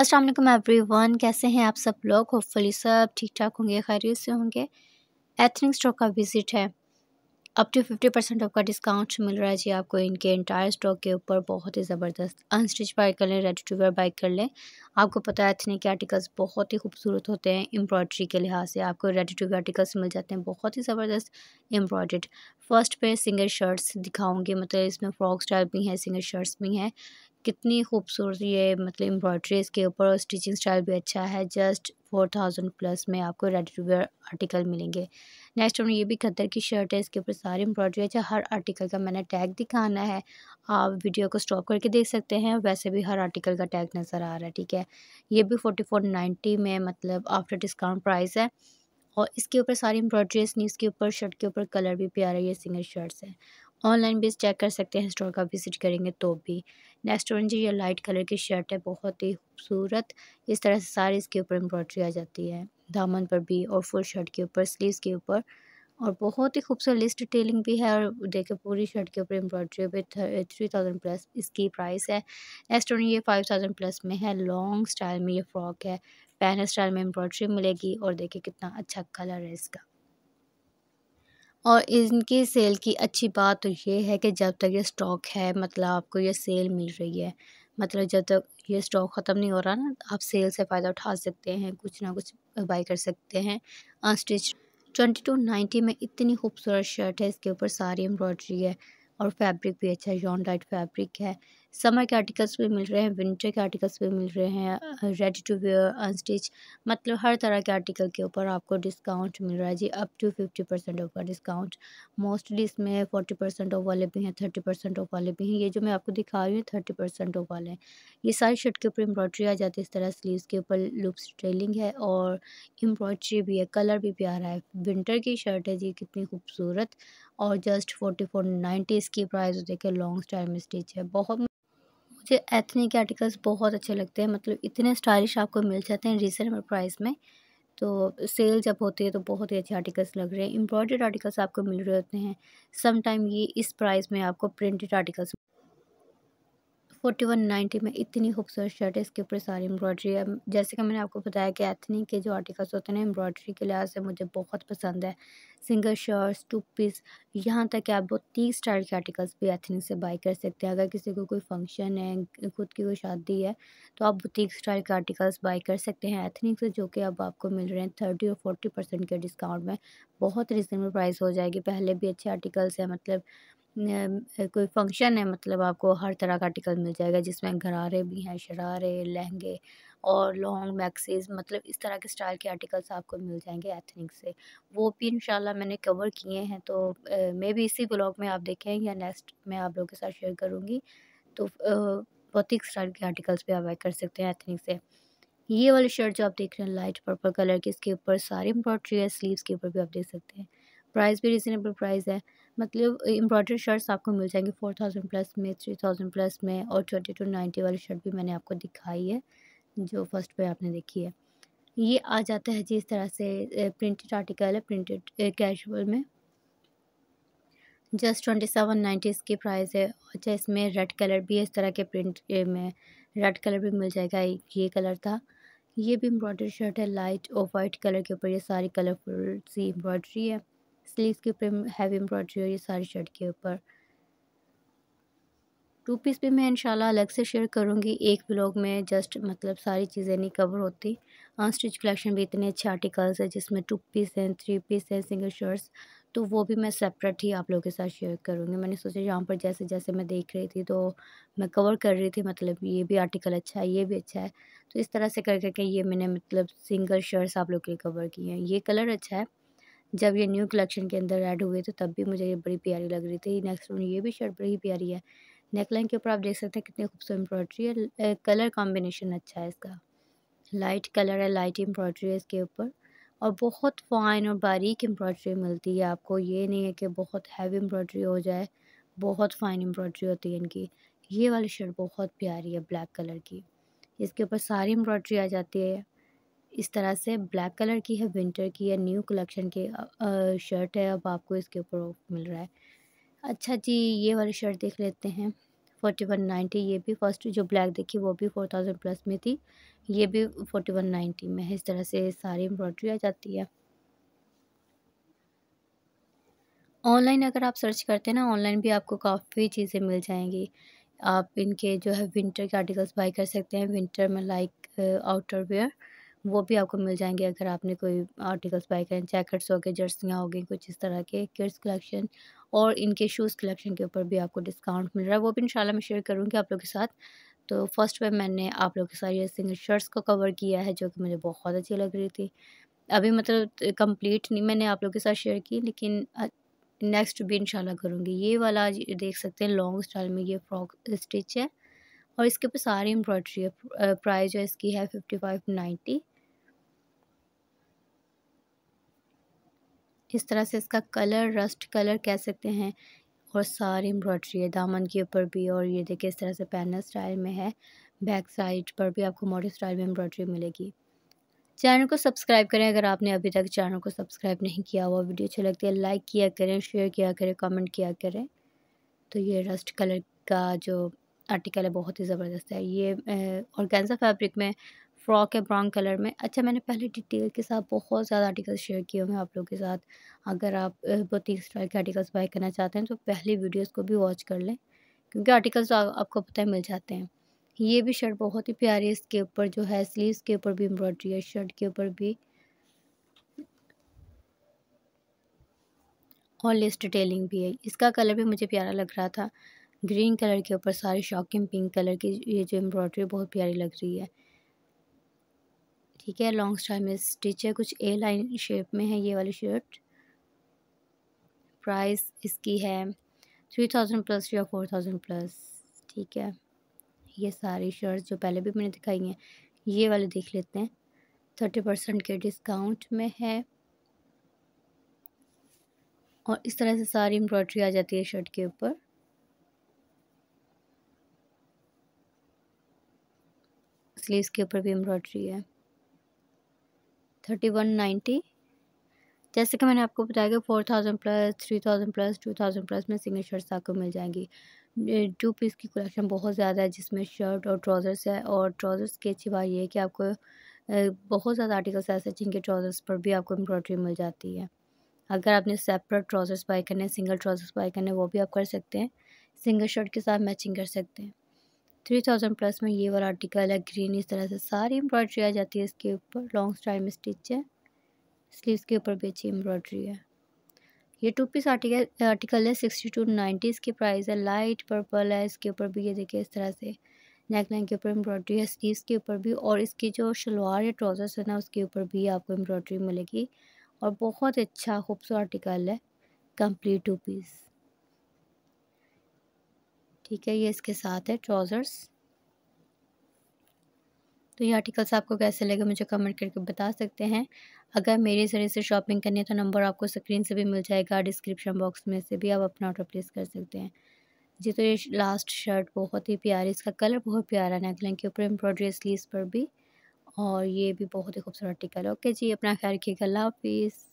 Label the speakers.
Speaker 1: Aslam every one कैसे हैं आप सब लोग होपफुली सब ठीक ठाक होंगे खैरियत से होंगे एथनिक स्टॉक का विज़िट है अप टू फिफ्टी परसेंट आपका डिस्काउंट मिल रहा है जी आपको इनके इंटायर स्टॉक के ऊपर बहुत ही ज़बरदस्त अनस्टिच बाय कर लें रेडी टू वेयर बाय कर लें आपको पता है एथनिक के आर्टिकल्स बहुत ही खूबसूरत होते हैं एम्ब्रॉयडरी के लिहाज से आपको रेडी टू वेयर आर्टिकल्स मिल जाते हैं बहुत ही ज़बरदस्त एम्ब्रॉयड फर्स्ट पे सिंगल शर्ट्स दिखाऊंगे मतलब इसमें फ्रॉक स्टाइल भी हैं सिंगल शर्ट्स भी हैं कितनी खूबसूरत ये मतलब एम्ब्रॉयड्री इसके ऊपर और स्टिचिंग स्टाइल भी अच्छा है जस्ट फोर थाउजेंड प्लस में आपको रेडी टू वेयर आर्टिकल मिलेंगे नेक्स्ट हमने ये भी खतर की शर्ट है इसके ऊपर सारी एम्ब्रॉयड्री अच्छा हर आर्टिकल का मैंने टैग दिखाना है आप वीडियो को स्टॉप करके देख सकते हैं वैसे भी हर आर्टिकल का टैग नज़र आ रहा है ठीक है ये भी फोर्टी फोर नाइन्टी में मतलब आफ्टर डिस्काउंट प्राइस है और इसके ऊपर सारी एम्ब्रॉयड्री इसके ऊपर शर्ट के ऊपर कलर भी प्यारा ये सिंगल शर्ट्स हैं ऑनलाइन भी चेक कर सकते हैं स्टोर का विजिट करेंगे तो भी नेक्स्ट ऑरेंज ये लाइट कलर की शर्ट है बहुत ही खूबसूरत इस तरह से सारी इसके ऊपर एम्ब्रॉयडरी आ जाती है दामन पर भी और फुल शर्ट के ऊपर स्लीव्स के ऊपर और बहुत ही खूबसूरत लिस्ट टेलिंग भी है और देखे पूरी शर्ट के ऊपर एम्ब्रॉयडरी भी थ्री थाउजेंड प्लस इसकी प्राइस है नेक्स्ट ऑरेंज ये फाइव थाउजेंड प्लस में है लॉन्ग स्टाइल में ये फ्रॉक है पैन स्टाइल में एम्ब्रॉयडरी मिलेगी और देखिए कितना अच्छा कलर है इसका और इनके सेल की अच्छी बात तो ये है कि जब तक ये स्टॉक है मतलब आपको ये सेल मिल रही है मतलब जब तक ये स्टॉक ख़त्म नहीं हो रहा ना आप सेल से फ़ायदा उठा सकते हैं कुछ ना कुछ बाई कर सकते हैं स्टिच ट्वेंटी टू नाइन्टी में इतनी खूबसूरत शर्ट है इसके ऊपर सारी एम्ब्रॉयडरी है और फैब्रिक भी अच्छा है जॉन डाइट फैब्रिक है समर के आर्टिकल्स भी मिल रहे हैं विंटर के आर्टिकल्स भी मिल रहे हैं रेडी टू वेयर अनस्टिच मतलब हर तरह के आर्टिकल के ऊपर आपको डिस्काउंट मिल रहा है जी up to fifty percent off का डिस्काउंट मोस्टली इसमें फोर्टी परसेंट ऑफ वाले भी हैं थर्टी परसेंट ऑफ वाले भी हैं ये जो मैं आपको दिखा रही हूँ थर्टी परसेंट ऑफ वाले हैं ये सारी शर्ट के ऊपर एम्ब्रॉयड्री आ जाती है इस तरह स्लीव्स के ऊपर लूप्स ट्रेलिंग है और एम्ब्रॉयड्री भी है कलर भी प्यारा है विंटर की शर्ट है जी कितनी खूबसूरत और जस्ट फोर्टी फोर नाइन्टी इसकी प्राइस देखे लॉन्ग स्टाइल में स्टिच है बहुत मुझे एथनी के आर्टिकल्स बहुत अच्छे लगते हैं मतलब इतने स्टाइलिश आपको मिल जाते हैं रीजनेबल प्राइस में तो सेल जब होती है तो बहुत ही अच्छे आर्टिकल्स लग रहे हैं एम्ब्रॉयडर्ड आर्टिकल्स आपको मिल रहे होते हैं समटाइम ये इस प्राइस में आपको printed articles forty one ninety में इतनी खूबसूरत शर्ट है इसके ऊपर सारी एम्ब्रॉयडरी है जैसे कि मैंने आपको बताया कि एथनी के जो आर्टिकल्स होते हैं एम्ब्रॉयडरी के लिहाज से मुझे बहुत पसंद है सिंगल शर्ट्स टू पीस यहाँ तक कि आप तीस स्टाइल के आर्टिकल्स भी एथनी से बाई कर सकते हैं अगर किसी को कोई फंक्शन है खुद की कोई शादी है तो आप बुटीक स्टाइल के आर्टिकल्स बाई कर सकते हैं एथनी से जो कि अब आपको मिल रहे हैं थर्टी और फोर्टी परसेंट के डिस्काउंट में बहुत रिजनेबल प्राइस हो जाएगी पहले भी अच्छे आर्टिकल्स हैं मतलब कोई फंक्शन है मतलब आपको हर तरह का आर्टिकल मिल जाएगा जिसमें घरारे भी हैं शरारे लहंगे और लॉन्ग मैक्सेस मतलब इस तरह के स्टाइल के आर्टिकल्स आपको मिल जाएंगे एथनिक से वो भी इन मैंने कवर किए हैं तो मे भी इसी ब्लॉग में आप देखें या नेक्स्ट मैं आप लोगों के साथ शेयर करूँगी तो भौतिक स्टाइल के आर्टिकल्स भी आप कर सकते हैं एथनिक से ये वाली शर्ट जो आप देख रहे हैं लाइट पर्पल कलर की इसके ऊपर सारी एम्ब्रॉयड्री है स्लीव्स के ऊपर भी आप देख सकते हैं प्राइस भी रिजनेबल प्राइस है मतलब एम्ब्रॉयडरी शर्ट्स आपको मिल जाएंगे फोर थाउजेंड प्लस में थ्री थाउजेंड प्लस में और ट्वेंटी टू नाइन्टी वाली शर्ट भी मैंने आपको दिखाई है जो फर्स्ट पे आपने देखी है ये आ जाता है जी इस तरह से प्रिंटेड आर्टिकल है प्रिंटेड कैजुअल में जस्ट ट्वेंटी सेवन नाइन्टी इसकी प्राइस है अच्छा इसमें रेड कलर भी है इस तरह के प्रिंट में रेड कलर भी मिल जाएगा ये कलर था ये भी एम्ब्रॉयडरी शर्ट है लाइट और वाइट कलर के ऊपर ये सारी कलरफुल सी एम्ब्रॉयडरी है स्लीव के ऊपर हैवी हो और ये सारी शर्ट के ऊपर टू पीस भी मैं इंशाल्लाह अलग से शेयर करूँगी एक ब्लॉग में जस्ट मतलब सारी चीज़ें नहीं कवर होती स्टिच हाँ, कलेक्शन भी इतने अच्छे आर्टिकल्स हैं जिसमें टू पीस हैं थ्री पीस हैं सिंगल शर्ट्स तो वो भी मैं सेपरेट ही आप लोगों के साथ शेयर करूँगी मैंने सोचा यहाँ पर जैसे जैसे मैं देख रही थी तो मैं कवर कर रही थी मतलब ये भी आर्टिकल अच्छा है ये भी अच्छा है तो इस तरह से कर करके ये मैंने मतलब सिंगल शर्ट्स आप लोग के लिए कवर किए हैं ये कलर अच्छा है जब ये न्यू कलेक्शन के अंदर ऐड हुए तो तब भी मुझे ये बड़ी प्यारी लग रही थी नेक्स्ट रोन ये भी शर्ट बड़ी प्यारी है नेकलाइन के ऊपर आप देख सकते हैं कितनी खूबसूरत एम्ब्रॉयड्री है कलर कॉम्बिनेशन अच्छा है इसका लाइट कलर है लाइट एम्ब्रॉयड्री है इसके ऊपर और बहुत फाइन और बारीक एम्ब्रॉयड्री मिलती है आपको ये नहीं है कि बहुत हैवी एम्ब्रॉयड्री हो जाए बहुत फाइन एम्ब्रॉयड्री होती है इनकी ये वाली शर्ट बहुत प्यारी है ब्लैक कलर की इसके ऊपर सारी एम्ब्रॉयड्री आ जाती है इस तरह से ब्लैक कलर की है विंटर की है न्यू कलेक्शन की शर्ट है अब आपको इसके ऊपर मिल रहा है अच्छा जी ये वाली शर्ट देख लेते हैं फोर्टी वन नाइन्टी ये भी फर्स्ट जो ब्लैक देखी वो भी फोर थाउजेंड प्लस में थी ये भी फोर्टी वन नाइन्टी में है इस तरह से सारी एम्ब्रॉयड्री आ जाती है ऑनलाइन अगर आप सर्च करते हैं ना ऑनलाइन भी आपको काफ़ी चीज़ें मिल जाएंगी आप इनके जो है विंटर के आर्टिकल्स बाई कर सकते हैं विंटर में लाइक आउटर वेयर वो भी आपको मिल जाएंगे अगर आपने कोई आर्टिकल्स बाई करें जैकेट्स हो गए जर्सियाँ हो गई कुछ इस तरह के किड्स कलेक्शन और इनके शूज़ कलेक्शन के ऊपर भी आपको डिस्काउंट मिल रहा है वो भी इन मैं शेयर करूँगी आप लोग के साथ तो फर्स्ट में मैंने आप लोग के साथ ये सिंगल शर्ट्स को कवर किया है जो कि मुझे बहुत अच्छी लग रही थी अभी मतलब कंप्लीट नहीं मैंने आप लोग के साथ शेयर की लेकिन नेक्स्ट भी इंशाल्लाह करूँगी ये वाला देख सकते हैं लॉन्ग स्टाइल में ये फ्रॉक स्टिच है और इसके ऊपर सारी एम्ब्रॉयड्री है प्राइस जो इसकी है फिफ्टी फाइव नाइन्टी इस तरह से इसका कलर रस्ट कलर कह सकते हैं और सारी एम्ब्रॉयड्री है दामन के ऊपर भी और ये देखिए इस तरह से पैनल स्टाइल में है बैक साइड पर भी आपको मॉडल स्टाइल में एम्ब्रॉयड्री मिलेगी चैनल को सब्सक्राइब करें अगर आपने अभी तक चैनल को सब्सक्राइब नहीं किया हुआ वीडियो अच्छी लगती है लाइक किया करें शेयर किया करें कमेंट किया करें तो ये रस्ट कलर का जो आर्टिकल है बहुत ही ज़बरदस्त है ये और फैब्रिक में फ्रॉक है ब्राउन कलर में अच्छा मैंने पहले डिटेल के साथ बहुत ज़्यादा आर्टिकल शेयर किए हुए हैं आप लोगों के साथ अगर आप बुटीक स्टाइल के आर्टिकल्स बाय करना चाहते हैं तो पहले वीडियोस को भी वॉच कर लें क्योंकि आर्टिकल्स आप, आपको पता है मिल जाते हैं ये भी शर्ट बहुत ही प्यारी है इसके ऊपर जो है स्लीवस के ऊपर भी एम्ब्रॉयड्री है शर्ट के ऊपर भी और लेस्ट डिटेलिंग भी है इसका कलर भी मुझे प्यारा लग रहा था ग्रीन कलर के ऊपर सारी शॉकिंग पिंक कलर की ये जो एम्ब्रॉयड्री बहुत प्यारी लग रही है ठीक है लॉन्ग स्टाइम में स्टिच है कुछ ए लाइन शेप में है ये वाली शर्ट प्राइस इसकी है थ्री थाउजेंड प्लस या फोर थाउजेंड प्लस ठीक है ये सारी शर्ट जो पहले भी मैंने दिखाई हैं ये वाले देख लेते हैं थर्टी परसेंट के डिस्काउंट में है और इस तरह से सारी एम्ब्रॉयड्री आ जाती है शर्ट के ऊपर स्लीव्स के ऊपर भी एम्ब्रॉयड्री है थर्टी वन नाइन्टी जैसे कि मैंने आपको बताया कि four thousand plus three thousand plus two thousand plus में सिंगल शर्ट्स आपको मिल जाएंगी टू पीस की कलेक्शन बहुत ज़्यादा है जिसमें शर्ट और ट्राउज़र्स है और ट्राउज़र्स की अच्छी बात यह है कि आपको बहुत ज़्यादा आर्टिकल्स ऐसे जिनके ट्राउज़र्स पर भी आपको एम्ब्रॉयड्री मिल जाती है अगर आपने सेपरेट ट्राउज़र्स बाई करने सिंगल ट्राउज़र्स बाई करने वो भी आप कर सकते हैं सिंगल शर्ट के साथ मैचिंग कर सकते हैं थ्री थाउजेंड प्लस में ये वाला आर्टिकल है ग्रीन इस तरह से सारी एम्ब्रॉयड्री आ जाती है इसके ऊपर लॉन्ग टाइम स्टिच है स्लीव्स के ऊपर भी अच्छी एम्ब्रॉयड्री है ये टू पीस आर्टिकल आर्टिकल है सिक्सटी टू नाइन्टी इसकी प्राइस है लाइट पर्पल है इसके ऊपर भी ये देखिए इस तरह से नेक लाइन के ऊपर एम्ब्रॉयड्री है स्लीव्स के ऊपर भी और इसकी जो शलवार या ट्राउजर्स है ना उसके ऊपर भी आपको एम्ब्रॉयड्री मिलेगी और बहुत अच्छा खूबसूरत आर्टिकल है कंप्लीट टू पीस ठीक है ये इसके साथ है ट्राउज़र्स तो ये आर्टिकल्स आपको कैसे लगे मुझे कमेंट करके बता सकते हैं अगर मेरे जरिए से शॉपिंग करनी है तो नंबर आपको स्क्रीन से भी मिल जाएगा डिस्क्रिप्शन बॉक्स में से भी आप अपना ऑर्डर प्लेस कर सकते हैं जी तो ये लास्ट शर्ट बहुत ही प्यारी इसका कलर बहुत प्यारा नेकलाइन के ऊपर एम्ब्रॉयडरी स्लीव पर भी और ये भी बहुत ही खूबसूरत है ओके जी अपना ख्याल रखिएगा अल्लाह हाफिज़